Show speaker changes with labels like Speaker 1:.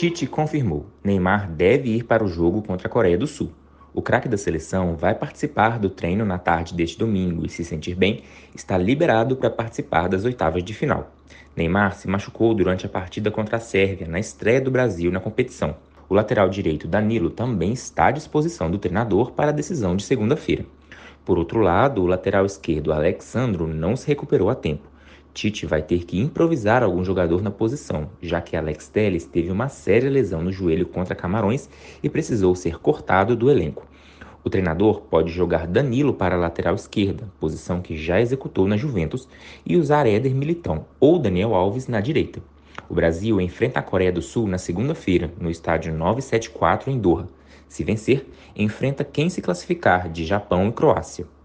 Speaker 1: Tite confirmou: Neymar deve ir para o jogo contra a Coreia do Sul. O craque da seleção vai participar do treino na tarde deste domingo e, se sentir bem, está liberado para participar das oitavas de final. Neymar se machucou durante a partida contra a Sérvia na estreia do Brasil na competição. O lateral direito Danilo também está à disposição do treinador para a decisão de segunda-feira. Por outro lado, o lateral esquerdo Alexandro não se recuperou a tempo. Tite vai ter que improvisar algum jogador na posição, já que Alex Telles teve uma séria lesão no joelho contra Camarões e precisou ser cortado do elenco. O treinador pode jogar Danilo para a lateral esquerda, posição que já executou na Juventus, e usar Éder Militão ou Daniel Alves na direita. O Brasil enfrenta a Coreia do Sul na segunda-feira, no estádio 974 em Doha. Se vencer, enfrenta quem se classificar de Japão e Croácia.